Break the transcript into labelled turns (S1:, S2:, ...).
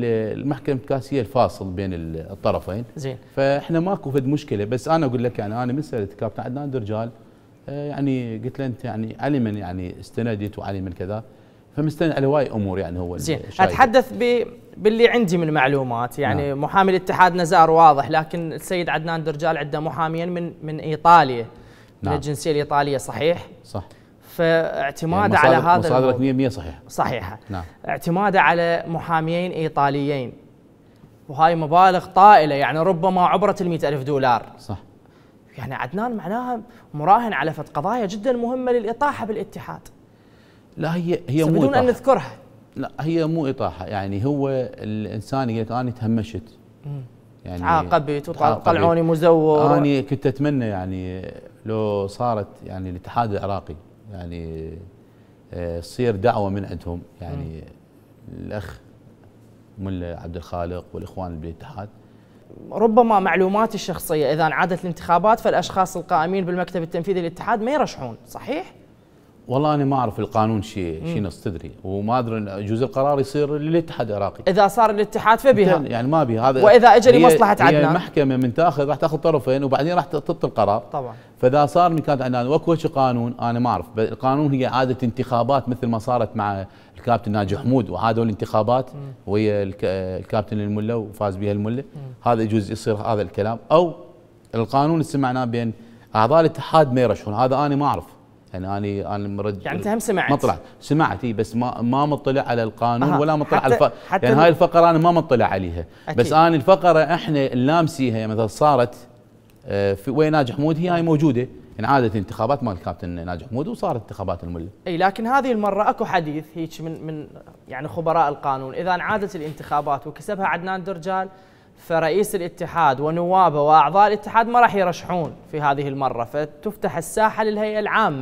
S1: المحكمة الكاسية الفاصل بين الطرفين زين فاحنا ماكو فد مشكلة بس انا اقول لك يعني انا من سالت كابتن عدنان درجال آه، يعني قلت له انت يعني علي من يعني استندت وعلي من كذا فمستند على هواي امور يعني هو زين اتحدث
S2: ب... باللي عندي من معلومات يعني نعم. محامي الاتحاد نزار واضح لكن السيد عدنان درجال عنده محاميين من من ايطاليا نعم. من الجنسيه الايطاليه صحيح؟ صح فاعتماده يعني على هذا مصادرك 100% صحيح صحيحه نعم اعتماده على محاميين ايطاليين وهاي مبالغ طائله يعني ربما عبرت ال ألف دولار صح يعني عدنان معناها مراهن على فت قضايا جدا مهمه للاطاحه بالاتحاد
S1: لا هي هي مو بدون ان نذكرها لا هي مو اطاحه يعني هو الانسان يقول لك انا تهمشت يعني تعاقبت وطلعوني مزور انا كنت اتمنى يعني لو صارت يعني الاتحاد العراقي يعني آه، تصير دعوه من عندهم يعني الاخ ملا عبد الخالق والاخوان بالاتحاد
S2: ربما معلوماتي الشخصيه اذا عادت الانتخابات فالاشخاص القائمين بالمكتب التنفيذي للاتحاد ما يرشحون صحيح
S1: والله انا ما اعرف القانون شيء شي نص تدري وما ادري جزء القرار يصير للاتحاد العراقي اذا صار الاتحاد فبها يعني ما بها هذا واذا اجى لمصلحه عدنان المحكمه من تاخذ راح تاخذ طرفين وبعدين راح تطبق القرار طبعا فاذا صار من كانت عدنان واكو قانون انا ما اعرف القانون هي عاده انتخابات مثل ما صارت مع الكابتن ناجي حمود وعادوا الانتخابات ويا الكابتن المله وفاز بها المله هذا يجوز يصير هذا الكلام او القانون اللي سمعناه بين اعضاء الاتحاد ما يرشحون هذا انا ما اعرف يعني انا انا مرد يعني انت هم سمعت مطلع سمعت اي بس ما ما مطلع على القانون أه. ولا مطلع حتى على الف... حتى يعني هاي الفقره انا ما مطلع عليها أكيد. بس انا الفقره احنا نلامسيها يعني مثلا صارت آه، في وين ناجح حمود هي هاي موجوده انعادت يعني الانتخابات مال الكابتن ناجح حمود وصارت انتخابات المله.
S2: اي لكن هذه المره اكو حديث هيك من من يعني خبراء القانون اذا انعادت الانتخابات وكسبها عدنان درجال فرئيس الاتحاد ونوابه واعضاء الاتحاد ما راح يرشحون في هذه المره فتفتح الساحه للهيئه العامه